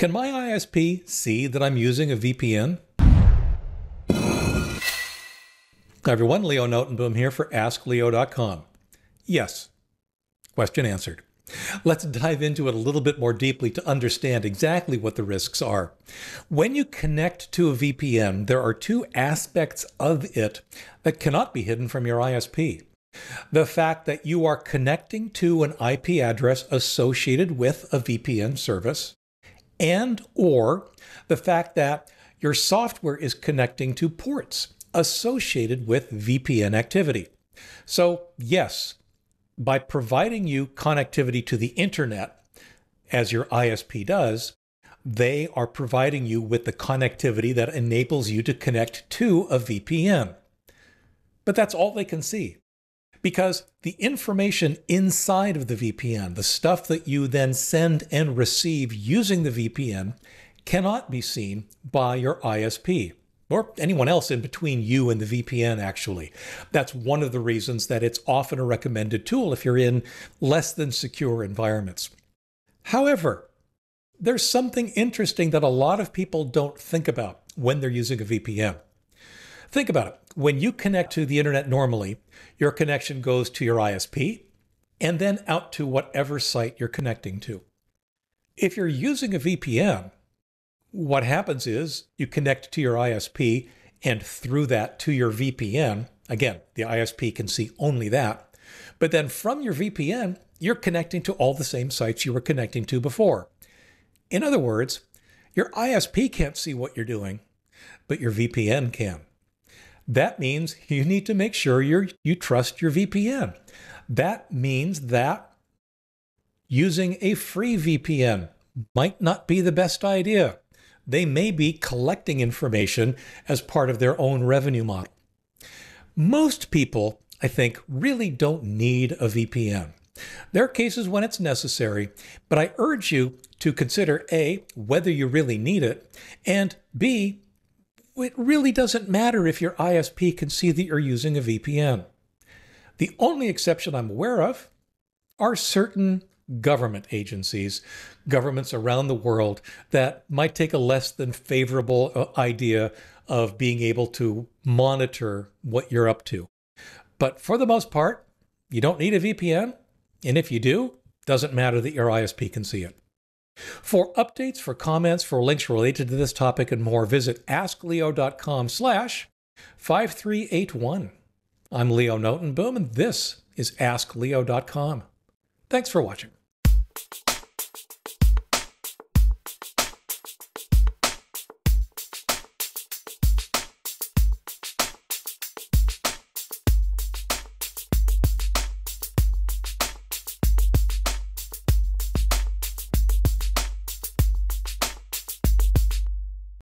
Can my ISP see that I'm using a VPN? Hi everyone, Leo Notenboom here for AskLeo.com. Yes. Question answered. Let's dive into it a little bit more deeply to understand exactly what the risks are. When you connect to a VPN, there are two aspects of it that cannot be hidden from your ISP. The fact that you are connecting to an IP address associated with a VPN service, and or the fact that your software is connecting to ports associated with VPN activity. So, yes, by providing you connectivity to the internet, as your ISP does, they are providing you with the connectivity that enables you to connect to a VPN. But that's all they can see because the information inside of the VPN, the stuff that you then send and receive using the VPN, cannot be seen by your ISP or anyone else in between you and the VPN, actually. That's one of the reasons that it's often a recommended tool if you're in less than secure environments. However, there's something interesting that a lot of people don't think about when they're using a VPN. Think about it. When you connect to the internet normally, your connection goes to your ISP and then out to whatever site you're connecting to. If you're using a VPN, what happens is you connect to your ISP and through that to your VPN. Again, the ISP can see only that. But then from your VPN, you're connecting to all the same sites you were connecting to before. In other words, your ISP can't see what you're doing, but your VPN can. That means you need to make sure you you trust your VPN. That means that using a free VPN might not be the best idea. They may be collecting information as part of their own revenue model. Most people, I think, really don't need a VPN. There are cases when it's necessary, but I urge you to consider A, whether you really need it, and B, it really doesn't matter if your ISP can see that you're using a VPN. The only exception I'm aware of are certain government agencies, governments around the world that might take a less than favorable uh, idea of being able to monitor what you're up to. But for the most part, you don't need a VPN. And if you do, doesn't matter that your ISP can see it. For updates, for comments, for links related to this topic and more, visit askleo.com slash 5381. I'm Leo Notenboom, and this is AskLeo.com. Thanks for watching.